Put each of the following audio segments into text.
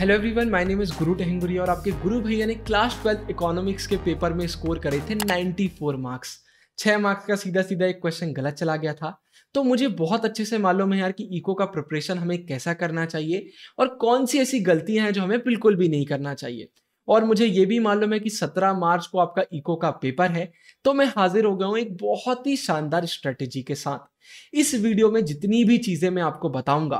hello everyone my name is Guru टेहंगुरी और आपके गुरु भैया ने क्लास ट्वेल्थ इकोनॉमिक्स के पेपर में स्कोर करे थे 94 मार्क्स छः मार्क्स का सीधा सीधा एक क्वेश्चन गलत चला गया था तो मुझे बहुत अच्छे से मालूम है यार कि इको का प्रिपरेशन हमें कैसा करना चाहिए और कौन सी ऐसी गलतियां हैं जो हमें बिल्कुल भी नहीं करना चाहिए और मुझे ये भी मालूम है कि 17 मार्च को आपका इको का पेपर है तो मैं हाजिर हो गया हूँ एक बहुत ही शानदार स्ट्रेटेजी के साथ इस वीडियो में जितनी भी चीज़ें मैं आपको बताऊंगा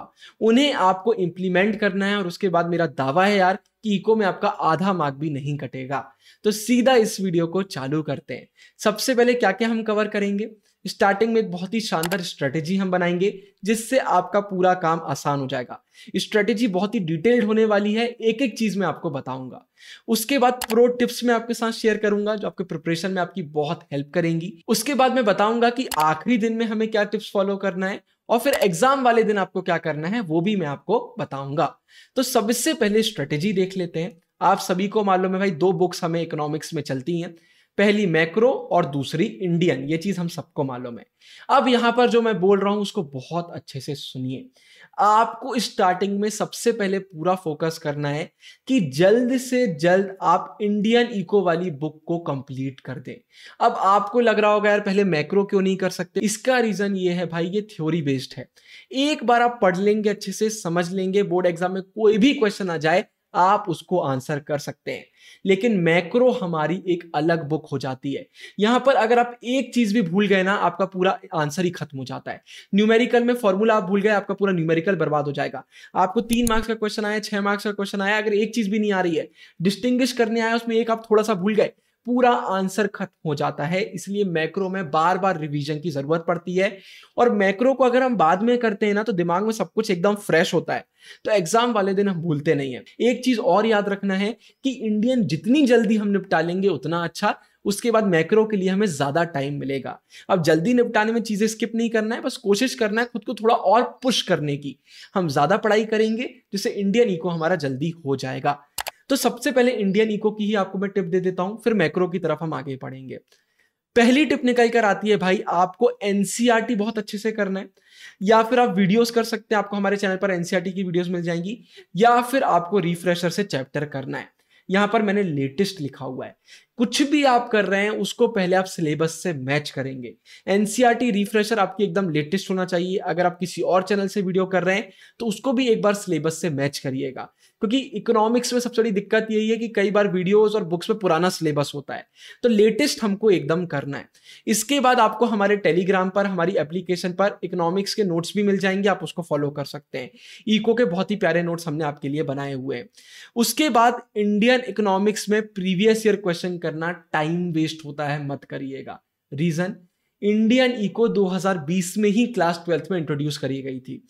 उन्हें आपको इंप्लीमेंट करना है और उसके बाद मेरा दावा है यार कि इको में आपका आधा मार्क भी नहीं कटेगा तो सीधा इस वीडियो को चालू करते हैं सबसे पहले क्या क्या हम कवर करेंगे स्टार्टिंग में एक बहुत ही शानदार स्ट्रेटेजी हम बनाएंगे जिससे आपका पूरा काम आसान हो जाएगा स्ट्रेटेजी बहुत ही डिटेल्ड होने वाली है एक एक चीज में आपको बताऊंगा उसके बाद प्रो टिप्स में आपके साथ शेयर करूंगा जो आपके प्रिपरेशन में आपकी बहुत हेल्प करेंगी उसके बाद मैं बताऊंगा कि आखिरी दिन में हमें क्या टिप्स फॉलो करना है और फिर एग्जाम वाले दिन आपको क्या करना है वो भी मैं आपको बताऊंगा तो सबसे पहले स्ट्रेटेजी देख लेते हैं आप सभी को मालूम है भाई दो बुक्स हमें इकोनॉमिक्स में चलती हैं पहली मैक्रो और दूसरी इंडियन ये चीज हम सबको मालूम है अब यहां पर जो मैं बोल रहा हूं उसको बहुत अच्छे से सुनिए आपको स्टार्टिंग में सबसे पहले पूरा फोकस करना है कि जल्द से जल्द आप इंडियन इको वाली बुक को कंप्लीट कर दें अब आपको लग रहा होगा यार पहले मैक्रो क्यों नहीं कर सकते इसका रीजन ये है भाई ये थ्योरी बेस्ड है एक बार आप पढ़ लेंगे अच्छे से समझ लेंगे बोर्ड एग्जाम में कोई भी क्वेश्चन आ जाए आप उसको आंसर कर सकते हैं लेकिन मैक्रो हमारी एक अलग बुक हो जाती है यहां पर अगर आप एक चीज भी भूल गए ना आपका पूरा आंसर ही खत्म हो जाता है न्यूमेरिकल में फॉर्मूला आप भूल गए आपका पूरा न्यूमेरिकल बर्बाद हो जाएगा आपको तीन मार्क्स का क्वेश्चन आया छह मार्क्स का क्वेश्चन आया अगर एक चीज भी नहीं आ रही है डिस्टिंग्विश करने आया उसमें एक आप थोड़ा सा भूल गए पूरा आंसर खत्म हो जाता है इसलिए मैक्रो में बार बार रिवीजन की जरूरत पड़ती है और मैक्रो को अगर हम बाद में करते हैं ना तो दिमाग में सब कुछ एकदम फ्रेश होता है तो एग्जाम वाले दिन हम भूलते नहीं है एक चीज और याद रखना है कि इंडियन जितनी जल्दी हम निपटा लेंगे उतना अच्छा उसके बाद मैक्रो के लिए हमें ज़्यादा टाइम मिलेगा अब जल्दी निपटाने में चीज़ें स्किप नहीं करना है बस कोशिश करना है खुद को थोड़ा और पुश करने की हम ज़्यादा पढ़ाई करेंगे जिससे इंडियन इको हमारा जल्दी हो जाएगा तो सबसे पहले इंडियन इको की ही आपको मैं टिप दे देता हूं फिर मैक्रो की तरफ हम आगे बढ़ेंगे पहली टिप निकल कर आती है भाई आपको एनसीआरटी e बहुत अच्छे से करना है या फिर आप वीडियोस कर सकते हैं आपको हमारे चैनल पर एनसीआरटी e की वीडियोस मिल जाएंगी या फिर आपको रिफ्रेशर से चैप्टर करना है यहां पर मैंने लेटेस्ट लिखा हुआ है कुछ भी आप कर रहे हैं उसको पहले आप सिलेबस से मैच करेंगे एनसीआरटी रिफ्रेशर आपकी एकदम लेटेस्ट होना चाहिए अगर आप किसी और चैनल से वीडियो कर रहे हैं तो उसको भी एक बार सिलेबस से मैच करिएगा क्योंकि इकोनॉमिक्स में सबसे बड़ी दिक्कत यही है कि कई बार वीडियोस और बुक्स में पुराना सिलेबस होता है तो लेटेस्ट हमको एकदम करना है इसके बाद आपको हमारे टेलीग्राम पर हमारी एप्लीकेशन पर इकोनॉमिक्स के नोट्स भी मिल जाएंगे आप उसको फॉलो कर सकते हैं इको के बहुत ही प्यारे नोट्स हमने आपके लिए बनाए हुए हैं उसके बाद इंडियन इकोनॉमिक्स में प्रीवियस ईयर क्वेश्चन कर करना टाइम वेस्ट होता है मत करिएगा रीजन इंडियन इको 2020 में ही क्लास ट्वेल्थ में इंट्रोड्यूस करी गई थी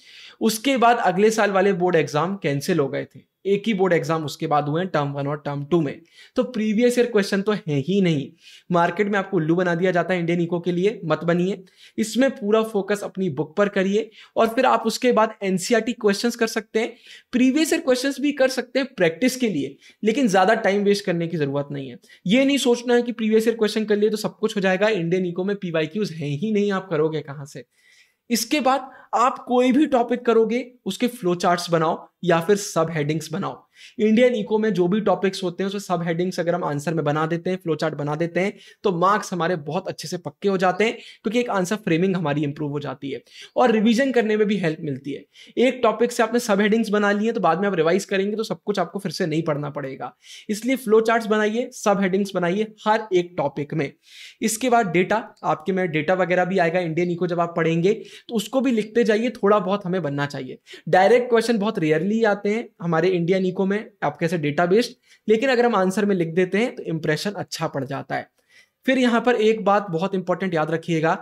उसके बाद अगले साल वाले बोर्ड एग्जाम कैंसिल हो गए थे एक ही बोर्ड एग्जाम उसके बाद हुए हैं टर्म वन और टर्म टू में तो प्रीवियस ईयर क्वेश्चन तो है ही नहीं मार्केट में आपको उल्लू बना दिया जाता है इंडियन इको के लिए मत बनिए इसमें पूरा फोकस अपनी बुक पर करिए और फिर आप उसके बाद एनसीआरटी क्वेश्चंस e कर सकते हैं प्रीवियस ईयर क्वेश्चन भी कर सकते हैं प्रैक्टिस के लिए लेकिन ज्यादा टाइम वेस्ट करने की जरूरत नहीं है ये नहीं सोचना है कि प्रीवियस ईयर क्वेश्चन कर लिए तो सब कुछ हो जाएगा इंडियन इको में पीवाई क्यूज है ही नहीं आप करोगे कहां से इसके बाद आप कोई भी टॉपिक करोगे उसके फ्लो चार्ट्स बनाओ या फिर सब हेडिंग्स बनाओ इंडियन इको में जो भी टॉपिक्स होते हैं उसमें सब हेडिंग्स अगर हम आंसर में बना देते हैं फ्लो चार्ट बना देते हैं तो मार्क्स हमारे बहुत अच्छे से पक्के हो जाते हैं क्योंकि एक आंसर फ्रेमिंग हमारी इंप्रूव हो जाती है और रिविजन करने में भी हेल्प मिलती है एक टॉपिक से आपने सब हेडिंग्स बना लिए तो बाद में आप रिवाइज करेंगे तो सब कुछ आपको फिर से नहीं पढ़ना पड़ेगा इसलिए फ्लो चार्ट बनाइए सब हेडिंग्स बनाइए हर एक टॉपिक में इसके बाद डेटा आपके में डेटा वगैरह भी आएगा इंडियन इको जब आप पढ़ेंगे तो उसको भी लिखते जाइए थोड़ा बहुत हमें बनना चाहिए डायरेक्ट क्वेश्चन बहुत रेयरली जनरली आते हैं हमारे इंडियन इको में आपके कैसे डेटा बेस्ड लेकिन अगर हम आंसर में लिख देते हैं तो इंप्रेशन अच्छा पड़ जाता है फिर यहाँ पर एक बात बहुत इंपॉर्टेंट याद रखिएगा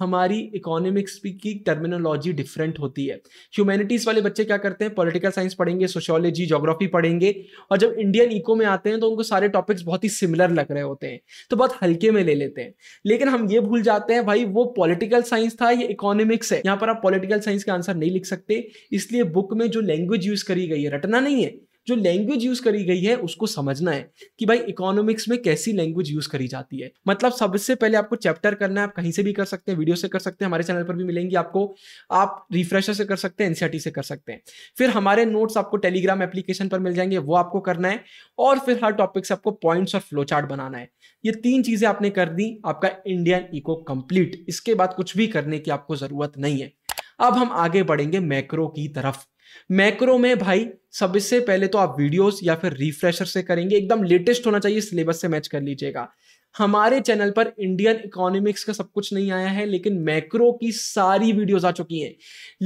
हमारी इकोनॉमिक्स की टर्मिनोलॉजी डिफरेंट होती है ह्यूमैनिटीज़ वाले बच्चे क्या करते हैं पॉलिटिकल साइंस पढ़ेंगे सोशोलॉजी जोग्राफी पढ़ेंगे और जब इंडियन इको में आते हैं तो उनको सारे टॉपिक्स बहुत ही सिमिलर लग रहे होते हैं तो बहुत हल्के में ले लेते हैं लेकिन हम ये भूल जाते हैं भाई वो पॉलिटिकल साइंस था ये इकोनॉमिक्स है यहाँ पर आप पॉलिटिकल साइंस का आंसर नहीं लिख सकते इसलिए बुक में जो लैंग्वेज यूज करी गई है रटना नहीं है जो लैंग्वेज यूज करी गई है उसको समझना है कि भाई इकोनॉमिक्स में कैसी लैंग्वेज यूज करी जाती है मतलब सबसे पहले आपको चैप्टर करना है आप कहीं से भी कर सकते हैं वीडियो से कर सकते हैं हमारे चैनल पर भी मिलेंगी आपको आप रिफ्रेशर से कर सकते हैं एनसीआरटी e से कर सकते हैं फिर हमारे नोट्स आपको टेलीग्राम एप्लीकेशन पर मिल जाएंगे वो आपको करना है और फिर हर टॉपिक से आपको पॉइंट्स और फ्लो चार्ट बनाना है ये तीन चीजें आपने कर दी आपका इंडियन इको कंप्लीट इसके बाद कुछ भी करने की आपको जरूरत नहीं है अब हम आगे बढ़ेंगे मैक्रो की तरफ मैक्रो में भाई सबसे पहले तो आप वीडियोस या फिर रिफ्रेशर से करेंगे एकदम लेटेस्ट होना चाहिए सिलेबस से मैच कर लीजिएगा हमारे चैनल पर इंडियन इकोनॉमिक्स का सब कुछ नहीं आया है लेकिन मैक्रो की सारी वीडियोस आ चुकी हैं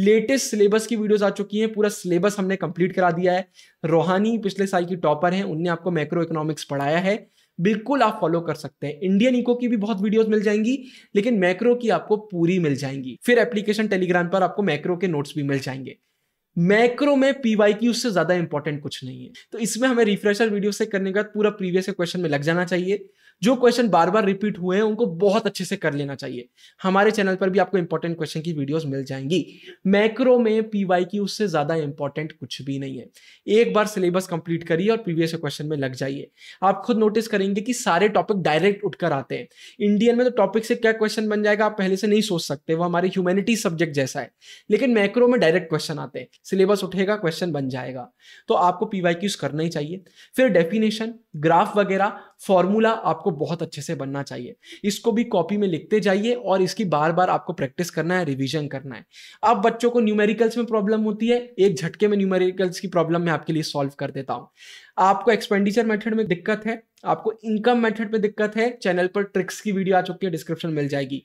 लेटेस्ट सिलेबस की वीडियोस आ चुकी हैं पूरा सिलेबस हमने कंप्लीट करा दिया है रोहानी पिछले साल की टॉपर हैं उनने आपको मैक्रो इकोनॉमिक्स पढ़ाया है बिल्कुल आप फॉलो कर सकते हैं इंडियन इको की भी बहुत वीडियोस मिल जाएंगी लेकिन मैक्रो की आपको पूरी मिल जाएंगी फिर एप्लीकेशन टेलीग्राम पर आपको मैक्रो के नोट्स भी मिल जाएंगे मैक्रो में पीवाई की उससे ज्यादा इंपॉर्टेंट कुछ नहीं है तो इसमें हमें रिफ्रेशर वीडियो से करने के बाद पूरा प्रीवियस क्वेश्चन में लग जाना चाहिए जो क्वेश्चन बार बार रिपीट हुए हैं उनको बहुत अच्छे से कर लेना चाहिए हमारे चैनल पर भी आपको इंपॉर्टेंट क्वेश्चन की वीडियोस मिल जाएंगी मैक्रो में पीवाई की उससे ज्यादा इंपॉर्टेंट कुछ भी नहीं है एक बार सिलेबस कंप्लीट करिए और प्रीवियस क्वेश्चन में लग जाइए आप खुद नोटिस करेंगे कि सारे टॉपिक डायरेक्ट उठकर आते हैं इंडियन में तो टॉपिक से क्या क्वेश्चन बन जाएगा आप पहले से नहीं सोच सकते वो हमारे ह्यूमैनिटी सब्जेक्ट जैसा है लेकिन मैक्रो में डायरेक्ट क्वेश्चन आते हैं सिलेबस उठेगा क्वेश्चन बन जाएगा तो आपको पी वाई क्यूज करना ही चाहिए फिर डेफिनेशन ग्राफ वगैरह फॉर्मूला आपको बहुत अच्छे से बनना चाहिए इसको भी कॉपी में लिखते जाइए और इसकी बार बार आपको प्रैक्टिस करना है रिविजन करना है अब बच्चों को न्यूमेरिकल्स में प्रॉब्लम होती है एक झटके में न्यूमेरिकल्स की प्रॉब्लम मैं आपके लिए सॉल्व कर देता हूँ आपको एक्सपेंडिचर मेथड में दिक्कत है आपको इनकम मेथड पे दिक्कत है चैनल पर ट्रिक्स की वीडियो आ चुकी है डिस्क्रिप्शन मिल जाएगी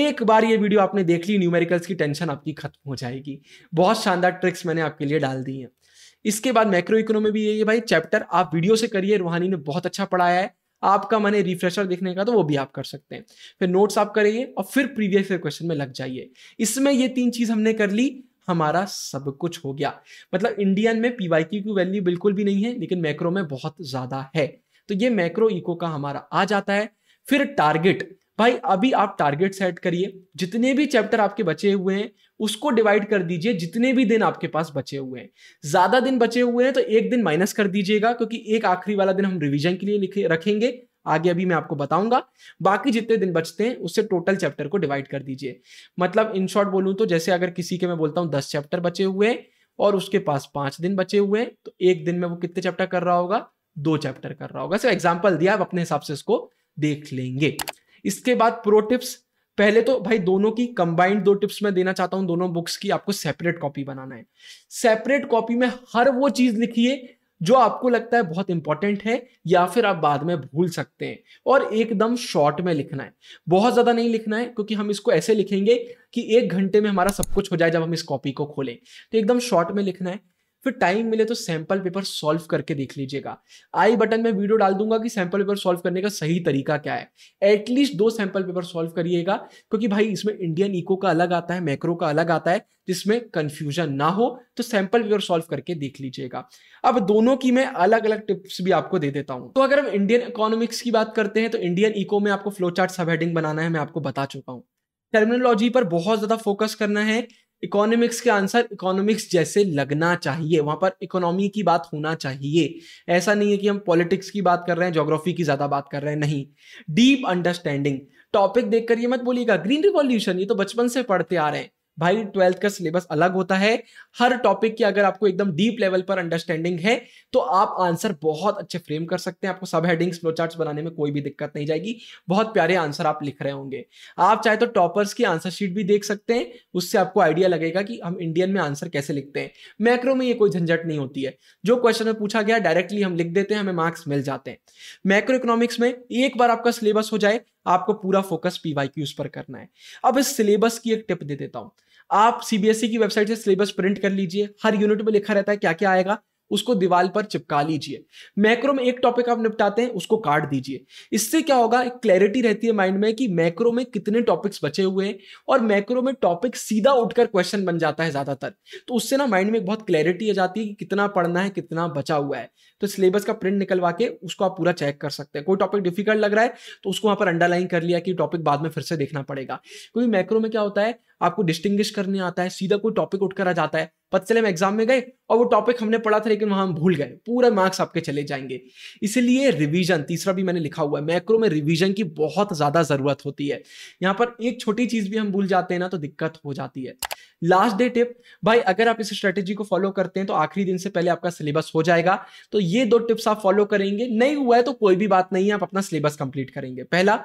एक बार ये वीडियो आपने देख ली न्यूमेरिकल्स की टेंशन आपकी खत्म हो जाएगी बहुत शानदार ट्रिक्स मैंने आपके लिए डाल दी हैं इसके बाद मैक्रो इकोनॉमी भी ये भाई चैप्टर आप वीडियो से करिए रूहानी ने बहुत अच्छा पढ़ाया है आपका मैंने रिफ्रेशर देखने का तो वो भी आप कर सकते हैं फिर नोट्स आप करिए और फिर प्रीवियस क्वेश्चन में लग जाइए इसमें ये तीन चीज हमने कर ली हमारा सब कुछ हो गया मतलब इंडियन में पीवाईक्यू की वैल्यू बिल्कुल भी नहीं है लेकिन मैक्रो में बहुत ज्यादा है तो ये मैक्रो इको का हमारा आ जाता है फिर टारगेट भाई अभी आप टारगेट सेट करिए जितने भी चैप्टर आपके बचे हुए हैं उसको डिवाइड कर दीजिए जितने भी दिन आपके पास बचे हुए हैं ज्यादा दिन बचे हुए हैं तो एक दिन माइनस कर दीजिएगा क्योंकि एक आखिरी वाला दिन हम रिवीजन के लिए लिखे रखेंगे आगे अभी मैं आपको बताऊंगा बाकी जितने दिन बचते हैं उससे टोटल चैप्टर को डिवाइड कर दीजिए मतलब इन शॉर्ट बोलूं तो जैसे अगर किसी के मैं बोलता हूं दस चैप्टर बचे हुए हैं और उसके पास पांच दिन बचे हुए हैं तो एक दिन में वो कितने चैप्टर कर रहा होगा दो चैप्टर कर रहा होगा सिर्फ एग्जाम्पल दिया आप अपने हिसाब से इसको देख लेंगे इसके बाद प्रो टिप्स पहले तो भाई दोनों की कंबाइंड दो टिप्स मैं देना चाहता हूं दोनों बुक्स की आपको सेपरेट कॉपी बनाना है सेपरेट कॉपी में हर वो चीज लिखिए जो आपको लगता है बहुत इंपॉर्टेंट है या फिर आप बाद में भूल सकते हैं और एकदम शॉर्ट में लिखना है बहुत ज्यादा नहीं लिखना है क्योंकि हम इसको ऐसे लिखेंगे कि एक घंटे में हमारा सब कुछ हो जाए जब हम इस कॉपी को खोलें तो एकदम शॉर्ट में लिखना है फिर टाइम मिले तो सैंपल पेपर सॉल्व करके देख लीजिएगा आई बटन में वीडियो डाल दूंगा कि सैंपल पेपर सॉल्व करने का सही तरीका क्या है एटलीस्ट दो सैंपल पेपर सॉल्व करिएगा क्योंकि भाई इसमें इंडियन इको का अलग आता है मैक्रो का अलग आता है जिसमें कंफ्यूजन ना हो तो सैंपल पेपर सॉल्व करके देख लीजिएगा अब दोनों की मैं अलग अलग टिप्स भी आपको दे देता हूं तो अगर हम इंडियन इकोनॉमिक्स की बात करते हैं तो इंडियन इको में आपको फ्लो चार्ट सब हेडिंग बनाना है मैं आपको बता चुका हूं टर्मिनोलॉजी पर बहुत ज्यादा फोकस करना है इकोनॉमिक्स के आंसर इकोनॉमिक्स जैसे लगना चाहिए वहां पर इकोनॉमी की बात होना चाहिए ऐसा नहीं है कि हम पॉलिटिक्स की बात कर रहे हैं जोग्राफी की ज्यादा बात कर रहे हैं नहीं डीप अंडरस्टैंडिंग टॉपिक देखकर ये मत बोलिएगा ग्रीन रिवॉल्यूशन ये तो बचपन से पढ़ते आ रहे हैं भाई ट्वेल्थ का सिलेबस अलग होता है हर टॉपिक की अगर आपको एकदम डीप लेवल पर अंडरस्टैंडिंग है तो आप आंसर बहुत अच्छे फ्रेम कर सकते हैं आपको सब हेडिंग्स फ्लो चार्ट बनाने में कोई भी दिक्कत नहीं जाएगी बहुत प्यारे आंसर आप लिख रहे होंगे आप चाहे तो टॉपर्स की आंसर शीट भी देख सकते हैं उससे आपको आइडिया लगेगा कि हम इंडियन में आंसर कैसे लिखते हैं मैक्रो में ये कोई झंझट नहीं होती है जो क्वेश्चन में पूछा गया डायरेक्टली हम लिख देते हैं हमें मार्क्स मिल जाते हैं मैक्रो इकोनॉमिक्स में एक बार आपका सिलेबस हो जाए आपको पूरा फोकस पीवाई उस पर करना है अब इस सिलेबस की एक टिप दे देता हूं आप सीबीएसई e की वेबसाइट से सिलेबस प्रिंट कर लीजिए हर यूनिट में लिखा रहता है क्या क्या आएगा उसको दीवार पर चिपका लीजिए मैक्रो में एक टॉपिक आप निपटाते हैं उसको काट दीजिए इससे क्या होगा एक क्लैरिटी रहती है माइंड में कि मैक्रो में कितने टॉपिक्स बचे हुए हैं और मैक्रो में टॉपिक सीधा उठकर क्वेश्चन बन जाता है ज्यादातर तो उससे ना माइंड में एक बहुत क्लैरिटी आ जाती है कि कितना पढ़ना है कितना बचा हुआ है तो सिलेबस का प्रिंट निकलवा के उसको आप पूरा चेक कर सकते हैं कोई टॉपिक डिफिकल्ट लग रहा है तो उसको वहां पर अंडरलाइन कर लिया कि टॉपिक बाद में फिर से देखना पड़ेगा क्योंकि मैक्रो में क्या होता है आपको डिस्टिंग्विश करने आता है सीधा कोई टॉपिक उठ आ जाता है पता चले हम एग्जाम में गए और वो टॉपिक हमने पढ़ा था लेकिन वहां हम भूल गए पूरा मार्क्स आपके चले जाएंगे इसीलिए रिवीजन तीसरा भी मैंने लिखा हुआ है मैक्रो में रिवीजन की बहुत ज्यादा जरूरत होती है यहाँ पर एक छोटी चीज भी हम भूल जाते हैं ना तो दिक्कत हो जाती है लास्ट डे टिप भाई अगर आप इस स्ट्रेटेजी को फॉलो करते हैं तो आखिरी दिन से पहले आपका सिलेबस हो जाएगा तो ये दो टिप्स आप फॉलो करेंगे नहीं हुआ है तो कोई भी बात नहीं है आप अपना सिलेबस कंप्लीट करेंगे पहला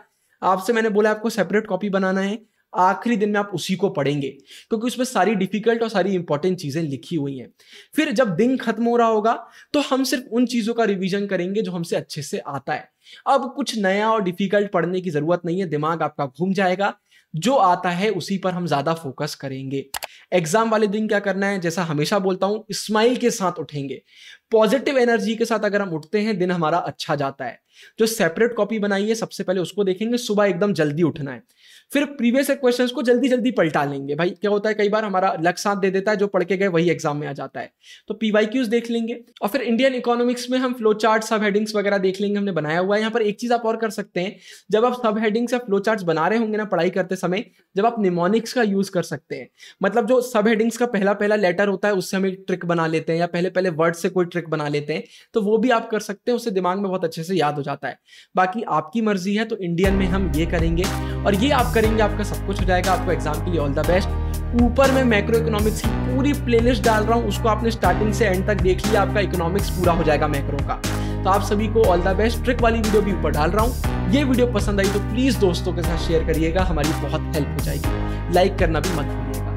आपसे मैंने बोला आपको सेपरेट कॉपी बनाना है आखिरी दिन में आप उसी को पढ़ेंगे क्योंकि उसमें सारी डिफिकल्ट और सारी इंपॉर्टेंट चीजें लिखी हुई हैं फिर जब दिन खत्म हो रहा होगा तो हम सिर्फ उन चीजों का रिवीजन करेंगे जो हमसे अच्छे से आता है अब कुछ नया और डिफिकल्ट पढ़ने की जरूरत नहीं है दिमाग आपका घूम जाएगा जो आता है उसी पर हम ज़्यादा फोकस करेंगे एग्जाम वाले दिन क्या करना है जैसा हमेशा बोलता हूं स्माइल के साथ उठेंगे पॉजिटिव एनर्जी के साथ अगर हम उठते हैं दिन हमारा अच्छा जाता है जो सेपरेट कॉपी बनाई है सबसे पहले उसको देखेंगे सुबह एकदम जल्दी उठना है फिर प्रीवियस क्वेश्चन को जल्दी जल्दी पलटा लेंगे भाई क्या होता है कई बार हमारा लक साथ दे देता है जो पढ़ के गए वही एग्जाम में आ जाता है तो पीवाई देख लेंगे और फिर इंडियन इकोनॉमिक्स में हम फ्लो चार्ट सब हेडिंग्स वगैरह देख लेंगे हमने बनाया हुआ है यहाँ पर एक चीज आप और कर सकते हैं जब आप सब हेडिंग्स या फ्लो चार्ट बना रहे होंगे ना पढ़ाई करते समय जब आप निमोनिक्स का यूज कर सकते हैं मतलब जो सब हेडिंग्स का पहला पहला लेटर होता है उससे हम एक ट्रिक बना लेते हैं या पहले पहले वर्ड से कोई ट्रिक बना लेते हैं तो वो भी आप कर सकते हैं उससे दिमाग में बहुत अच्छे से याद हो जाता है बाकी आपकी मर्जी है तो इंडियन में हम ये करेंगे और ये आप करेंगे आपका सब कुछ हो जाएगा आपको एग्जाम के लिए ऑल द बेस्ट ऊपर मैं मैक्रो इकोनॉमिक्स की पूरी प्लेलिस्ट डाल रहा हूँ उसको आपने स्टार्टिंग से एंड तक देख लिया आपका इकोनॉमिक्स पूरा हो जाएगा मैक्रो का तो आप सभी को ऑल द बेस्ट ट्रिक वाली वीडियो भी ऊपर डाल रहा हूँ ये वीडियो पसंद आई तो प्लीज़ दोस्तों के साथ शेयर करिएगा हमारी बहुत हेल्प हो जाएगी लाइक करना भी मत भूलिएगा